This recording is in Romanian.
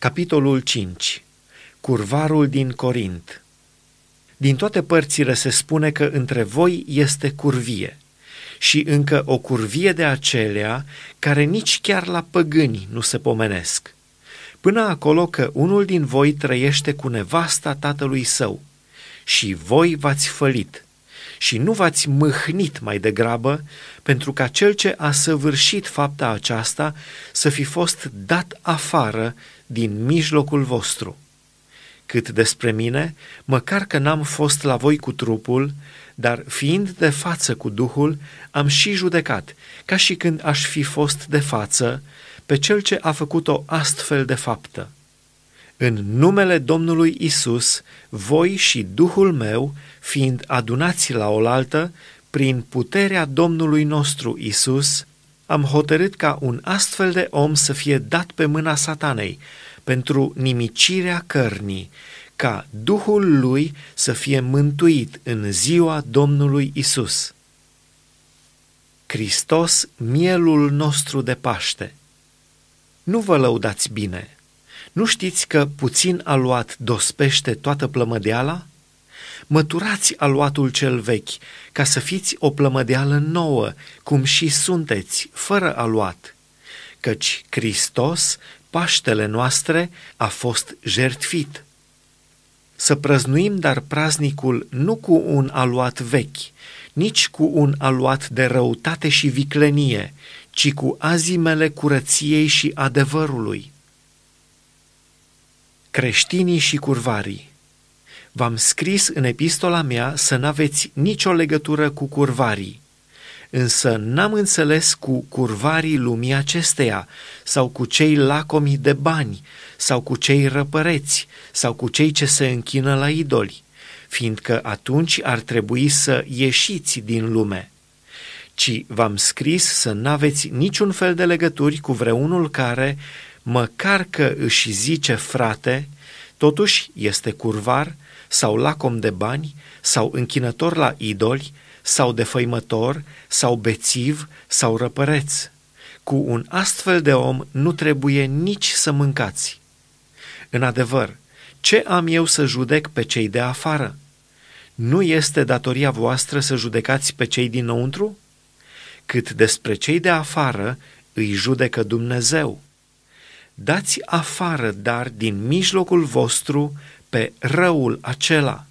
Capitolul 5. Curvarul din Corint. Din toate părțile se spune că între voi este curvie și încă o curvie de acelea care nici chiar la păgâni nu se pomenesc. Până acolo că unul din voi trăiește cu nevasta tatălui său și voi v-ați fălit și nu v-ați mâhnit mai degrabă pentru ca cel ce a săvârșit fapta aceasta să fi fost dat afară din mijlocul vostru. Cât despre mine, măcar că n-am fost la voi cu trupul, dar fiind de față cu Duhul, am și judecat, ca și când aș fi fost de față, pe cel ce a făcut o astfel de faptă în numele Domnului Isus, voi și Duhul meu, fiind adunați la oaltă, prin puterea Domnului nostru Isus, am hotărât ca un astfel de om să fie dat pe mâna satanei pentru nimicirea cărnii, ca Duhul lui să fie mântuit în ziua Domnului Isus. Hristos, mielul nostru de Paște. Nu vă lăudați bine! Nu știți că puțin aluat dospește toată plămădeala? Măturați aluatul cel vechi, ca să fiți o plămădeală nouă, cum și sunteți, fără aluat. Căci Hristos, Paștele noastre, a fost jertfit. Să prăznuim dar praznicul nu cu un aluat vechi, nici cu un aluat de răutate și viclenie, ci cu azimele curăției și adevărului creștinii și curvarii. V-am scris în epistola mea să n-aveți nicio legătură cu curvarii, însă n-am înțeles cu curvarii lumii acesteia, sau cu cei lacomi de bani, sau cu cei răpăreți, sau cu cei ce se închină la idoli, fiindcă atunci ar trebui să ieșiți din lume ci v-am scris să n-aveți niciun fel de legături cu vreunul care, măcar că își zice frate, totuși este curvar sau lacom de bani sau închinător la idoli sau defăimător sau bețiv sau răpăreț. Cu un astfel de om nu trebuie nici să mâncați. În adevăr, ce am eu să judec pe cei de afară? Nu este datoria voastră să judecați pe cei dinăuntru? cât despre cei de afară îi judecă Dumnezeu. Dați afară, dar, din mijlocul vostru pe răul acela.